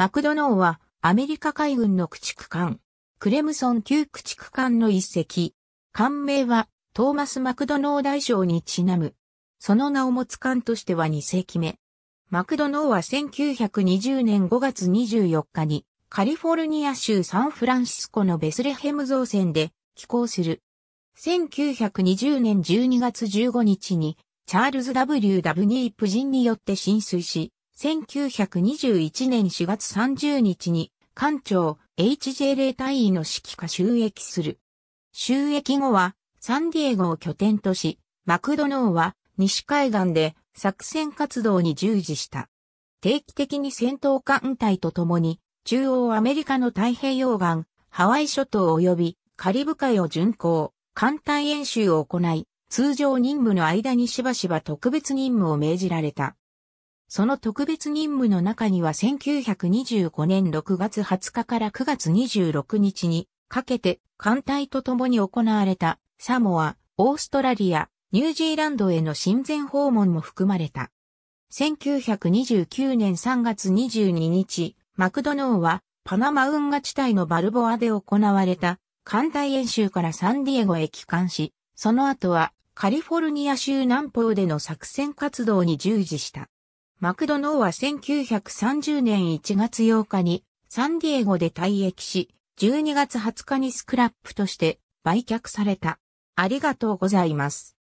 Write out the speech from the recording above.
マクドノーはアメリカ海軍の駆逐艦、クレムソン級駆逐艦の一隻。艦名はトーマス・マクドノー大将にちなむ。その名を持つ艦としては2世紀目。マクドノーは1920年5月24日にカリフォルニア州サンフランシスコのベスレヘム造船で寄港する。1920年12月15日にチャールズ・ W・ ダブニープ人によって浸水し、1921年4月30日に、艦長 H.J. レ隊員の指揮下収益する。収益後は、サンディエゴを拠点とし、マクドノーは西海岸で作戦活動に従事した。定期的に戦闘艦隊と共に、中央アメリカの太平洋岸、ハワイ諸島及びカリブ海を巡航、艦隊演習を行い、通常任務の間にしばしば特別任務を命じられた。その特別任務の中には1925年6月20日から9月26日にかけて艦隊と共に行われたサモア、オーストラリア、ニュージーランドへの親善訪問も含まれた。1929年3月22日、マクドノーはパナマ運河地帯のバルボアで行われた艦隊演習からサンディエゴへ帰還し、その後はカリフォルニア州南方での作戦活動に従事した。マクドノーは1930年1月8日にサンディエゴで退役し、12月20日にスクラップとして売却された。ありがとうございます。